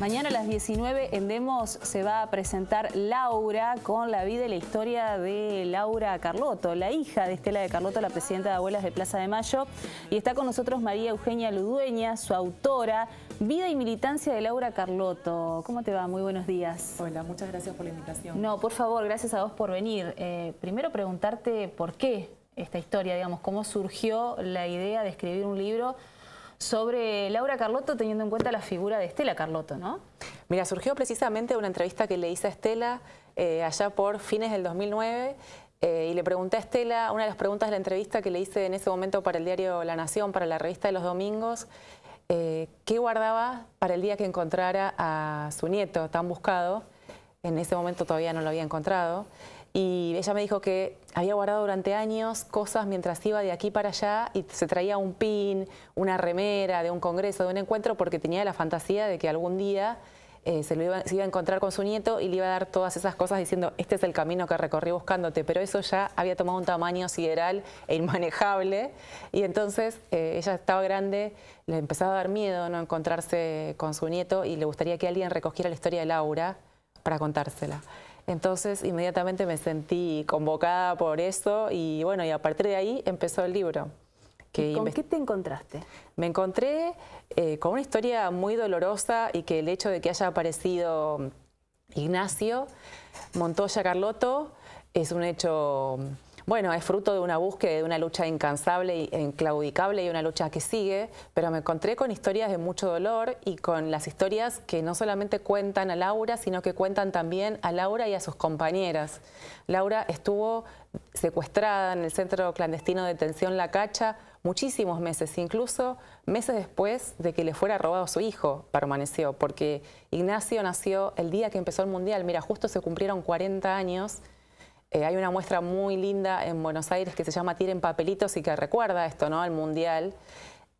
Mañana a las 19 en Demos se va a presentar Laura con la vida y la historia de Laura Carlotto, la hija de Estela de Carlotto, la presidenta de Abuelas de Plaza de Mayo. Y está con nosotros María Eugenia Ludueña, su autora, Vida y Militancia de Laura Carlotto. ¿Cómo te va? Muy buenos días. Hola, muchas gracias por la invitación. No, por favor, gracias a vos por venir. Eh, primero preguntarte por qué esta historia, digamos, cómo surgió la idea de escribir un libro sobre Laura Carlotto teniendo en cuenta la figura de Estela Carlotto, ¿no? Mira, surgió precisamente una entrevista que le hice a Estela eh, allá por fines del 2009 eh, y le pregunté a Estela, una de las preguntas de la entrevista que le hice en ese momento para el diario La Nación, para la revista de los domingos, eh, ¿qué guardaba para el día que encontrara a su nieto tan buscado? En ese momento todavía no lo había encontrado y ella me dijo que había guardado durante años cosas mientras iba de aquí para allá y se traía un pin, una remera de un congreso, de un encuentro, porque tenía la fantasía de que algún día eh, se, iba, iba a encontrar con su nieto y le iba a dar todas esas cosas diciendo, este es el camino que recorrí buscándote, pero eso ya había tomado un tamaño sideral e inmanejable y entonces eh, ella estaba grande, le empezaba a dar miedo no encontrarse con su nieto y le gustaría que alguien recogiera la historia de Laura para contársela. Entonces inmediatamente me sentí convocada por eso y bueno, y a partir de ahí empezó el libro. ¿Con qué te encontraste? Me encontré eh, con una historia muy dolorosa y que el hecho de que haya aparecido Ignacio Montoya Carlotto es un hecho bueno, es fruto de una búsqueda, de una lucha incansable e inclaudicable y una lucha que sigue, pero me encontré con historias de mucho dolor y con las historias que no solamente cuentan a Laura, sino que cuentan también a Laura y a sus compañeras. Laura estuvo secuestrada en el centro clandestino de detención La Cacha muchísimos meses, incluso meses después de que le fuera robado su hijo, permaneció, porque Ignacio nació el día que empezó el Mundial, mira, justo se cumplieron 40 años eh, hay una muestra muy linda en Buenos Aires que se llama Tiren Papelitos y que recuerda esto, ¿no? Al Mundial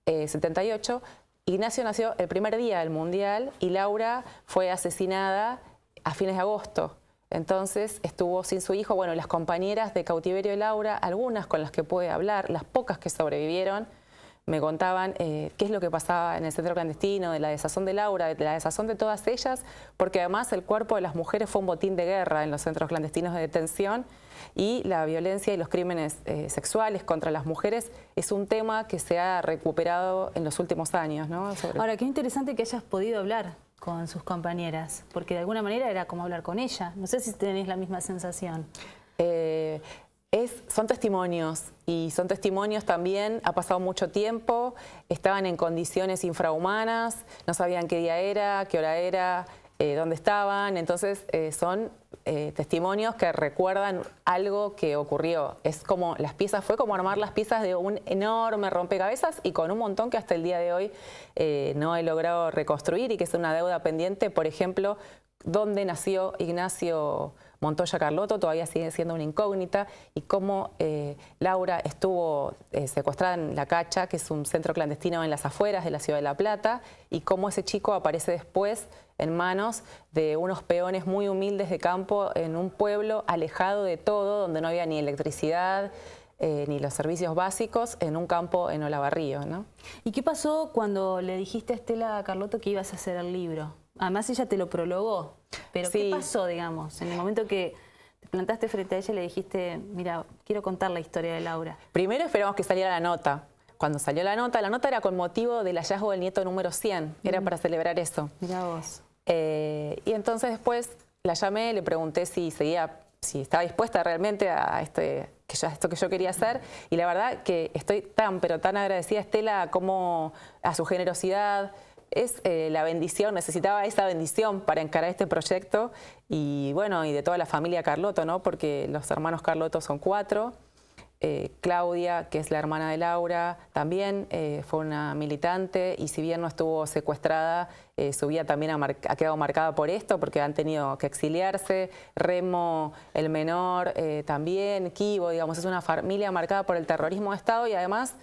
78. Eh, Ignacio nació el primer día del Mundial y Laura fue asesinada a fines de agosto. Entonces estuvo sin su hijo. Bueno, las compañeras de cautiverio de Laura, algunas con las que puede hablar, las pocas que sobrevivieron, me contaban eh, qué es lo que pasaba en el centro clandestino, de la desazón de Laura, de la desazón de todas ellas, porque además el cuerpo de las mujeres fue un botín de guerra en los centros clandestinos de detención y la violencia y los crímenes eh, sexuales contra las mujeres es un tema que se ha recuperado en los últimos años. Ahora, qué interesante que hayas podido hablar con sus compañeras, porque de alguna manera era como hablar con ella. No sé si tenés la misma sensación. Eh, son testimonios y son testimonios también, ha pasado mucho tiempo, estaban en condiciones infrahumanas, no sabían qué día era, qué hora era, eh, dónde estaban, entonces eh, son eh, testimonios que recuerdan algo que ocurrió. Es como las piezas, fue como armar las piezas de un enorme rompecabezas y con un montón que hasta el día de hoy no he logrado reconstruir y que es una deuda pendiente, por ejemplo, dónde nació Ignacio. Montoya Carloto todavía sigue siendo una incógnita y cómo eh, Laura estuvo eh, secuestrada en La Cacha, que es un centro clandestino en las afueras de la ciudad de La Plata, y cómo ese chico aparece después en manos de unos peones muy humildes de campo en un pueblo alejado de todo, donde no había ni electricidad, eh, ni los servicios básicos en un campo en Olavarrío. ¿no? ¿Y qué pasó cuando le dijiste a Estela Carloto Carlotto que ibas a hacer el libro? además ella te lo prologó. Pero ¿qué pasó, digamos? En el momento que te plantaste frente a ella y le dijiste, mira, quiero contar la historia de Laura. Primero esperamos que saliera la nota. Cuando salió la nota, la nota era con motivo del hallazgo del nieto número 100. Era para celebrar eso. Mira vos. Eh, y entonces después la llamé, le pregunté si seguía, si estaba dispuesta realmente a este, que esto que yo quería hacer. Y la verdad que estoy tan, pero tan agradecida a Estela como a su generosidad, es eh, la bendición, necesitaba esa bendición para encarar este proyecto y bueno, y de toda la familia Carloto ¿no? Porque los hermanos Carloto son cuatro. Eh, Claudia, que es la hermana de Laura, también eh, fue una militante y si bien no estuvo secuestrada, su vida también ha, quedado marcada por esto, porque han tenido que exiliarse. Remo, el menor, también, Kibo, digamos, es una familia marcada por el terrorismo de Estado y además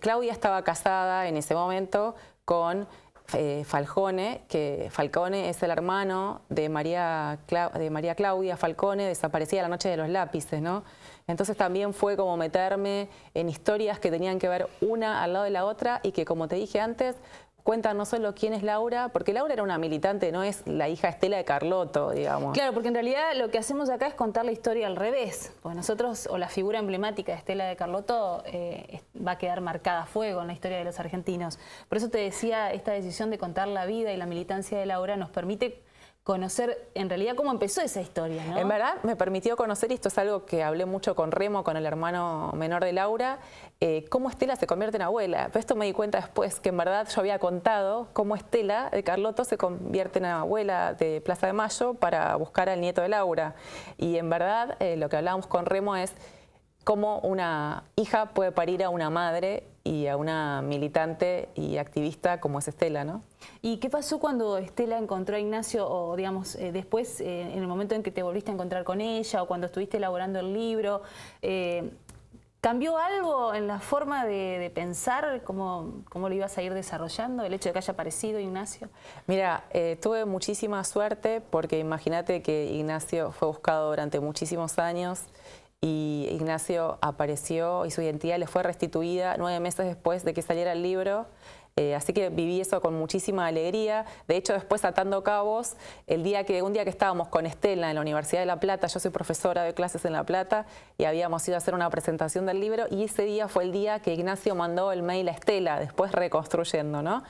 Claudia estaba casada en ese momento con eh, Falcone, que Falcone es el hermano de María, de María Claudia Falcone, desaparecida la noche de los lápices, ¿no? Entonces también fue como meterme en historias que tenían que ver una al lado de la otra y que, como te dije antes, cuenta no solo quién es Laura, porque Laura era una militante, no es la hija Estela de Carlotto, digamos. Claro, porque en realidad lo que hacemos acá es contar la historia al revés. Pues nosotros, o la figura emblemática de Estela de Carlotto, eh, va a quedar marcada a fuego en la historia de los argentinos. Por eso te decía, esta decisión de contar la vida y la militancia de Laura nos permite conocer en realidad cómo empezó esa historia. En verdad me permitió conocer, y esto es algo que hablé mucho con Remo, con el hermano menor de Laura, eh, cómo Estela se convierte en abuela. esto me di cuenta después, que en verdad yo había contado cómo Estela de Carlotto se convierte en abuela de Plaza de Mayo para buscar al nieto de Laura. Y en verdad eh, lo que hablábamos con Remo es cómo una hija puede parir a una madre y a una militante y activista como es Estela, ¿no? ¿Y qué pasó cuando Estela encontró a Ignacio, o digamos, eh, después, eh, en el momento en que te volviste a encontrar con ella, o cuando estuviste elaborando el libro? Eh, ¿Cambió algo en la forma de, pensar, cómo, lo ibas a ir desarrollando, el hecho de que haya aparecido Ignacio? Mira, tuve muchísima suerte porque imagínate que Ignacio fue buscado durante muchísimos años y Ignacio apareció y su identidad le fue restituida nueve meses después de que saliera el libro. Eh, así que viví eso con muchísima alegría. De hecho, después atando cabos, el día que, un día que estábamos con Estela en la Universidad de La Plata, yo soy profesora de clases en La Plata, y habíamos ido a hacer una presentación del libro, y ese día fue el día que Ignacio mandó el mail a Estela, después reconstruyendo, ¿no?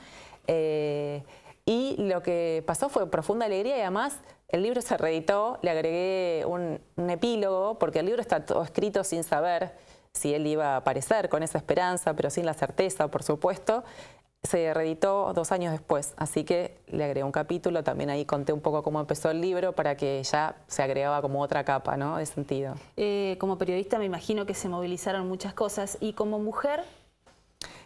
Eh, y lo que pasó fue profunda alegría y además el libro se reeditó, le agregué un, epílogo, porque el libro está todo escrito sin saber si él iba a aparecer, con esa esperanza, pero sin la certeza, por supuesto. Se reeditó dos años después, así que le agregué un capítulo, también ahí conté un poco cómo empezó el libro para que ya se agregaba como otra capa ¿no? de sentido. Eh, como periodista me imagino que se movilizaron muchas cosas y como mujer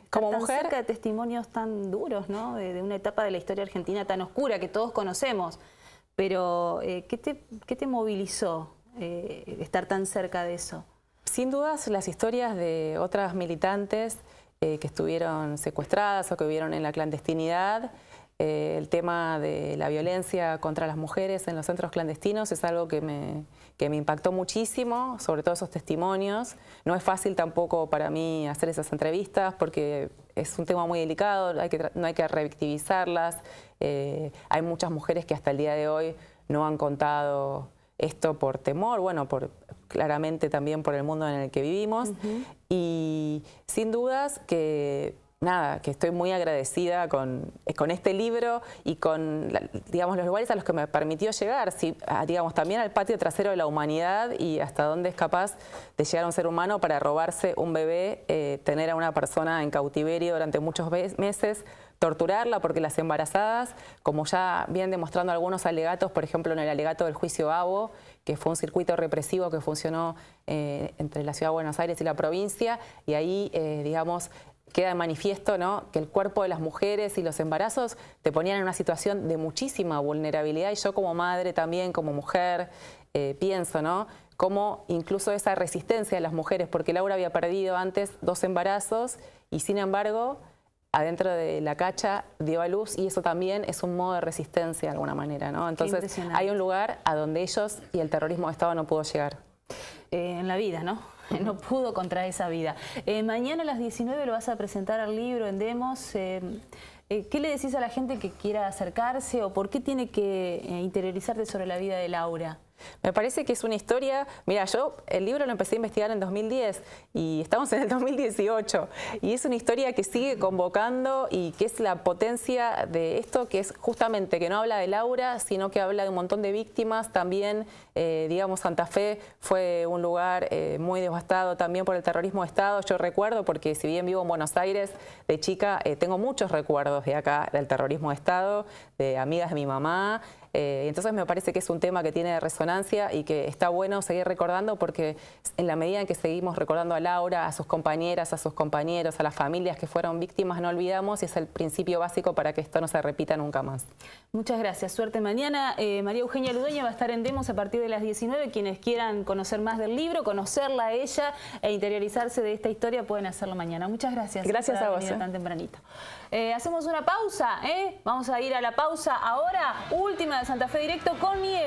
como tan mujer. Cerca de testimonios tan duros, ¿no? De, una etapa de la historia argentina tan oscura que todos conocemos. Pero, eh, ¿qué, te, movilizó eh, estar tan cerca de eso? Sin dudas, las historias de otras militantes eh, que estuvieron secuestradas o que vivieron en la clandestinidad eh, el tema de la violencia contra las mujeres en los centros clandestinos es algo que me, impactó muchísimo, sobre todo esos testimonios. No es fácil tampoco para mí hacer esas entrevistas porque es un tema muy delicado, que, no hay que revictivizarlas. Eh, hay muchas mujeres que hasta el día de hoy no han contado esto por temor, bueno, por, claramente también por el mundo en el que vivimos. Y sin dudas que nada, que estoy muy agradecida con, eh, con este libro y con, digamos, los lugares a los que me permitió llegar, si, ah, digamos, también al patio trasero de la humanidad y hasta dónde es capaz de llegar un ser humano para robarse un bebé, eh, tener a una persona en cautiverio durante muchos meses, torturarla porque las embarazadas, como ya vienen demostrando algunos alegatos, por ejemplo en el alegato del juicio ABO, que fue un circuito represivo que funcionó eh, entre la ciudad de Buenos Aires y la provincia, y ahí, digamos, queda de manifiesto que el cuerpo de las mujeres y los embarazos te ponían en una situación de muchísima vulnerabilidad y yo como madre también, como mujer, eh, pienso, ¿no? Como incluso esa resistencia de las mujeres, porque Laura había perdido antes dos embarazos y sin embargo adentro de la cacha dio a luz y eso también es un modo de resistencia de alguna manera, ¿no? Entonces hay un lugar a donde ellos y el terrorismo de Estado no pudo llegar. Eh, en la vida, ¿no? no pudo contra esa vida. Eh, mañana a las 19 lo vas a presentar al libro en Demos. Eh, eh, ¿Qué le decís a la gente que quiera acercarse o por qué tiene que interiorizarte sobre la vida de Laura? Me parece que es una historia, mira, yo el libro lo empecé a investigar en 2010 y estamos en el 2018 y es una historia que sigue convocando y que es la potencia de esto, que es justamente que no habla de Laura, sino que habla de un montón de víctimas, también, eh, digamos, Santa Fe fue un lugar eh, muy devastado también por el terrorismo de Estado, yo recuerdo, porque si bien vivo en Buenos Aires, de chica eh, tengo muchos recuerdos de acá, del terrorismo de Estado, de amigas de mi mamá, eh, entonces me parece que es un tema que tiene resonancia y que está bueno seguir recordando porque en la medida en que seguimos recordando a Laura, a sus compañeras, a sus compañeros, a las familias que fueron víctimas, no olvidamos y es el principio básico para que esto no se repita nunca más. Muchas gracias. Suerte mañana. Eh, María Eugenia Ludeña va a estar en Demos a partir de las 19. Quienes quieran conocer más del libro, conocerla a ella e interiorizarse de esta historia pueden hacerlo mañana. Muchas gracias. Gracias a vos. Eh. Tan tempranito. Eh, hacemos una pausa, ¿eh? Vamos a ir a la pausa ahora, última de Santa Fe Directo con nieve.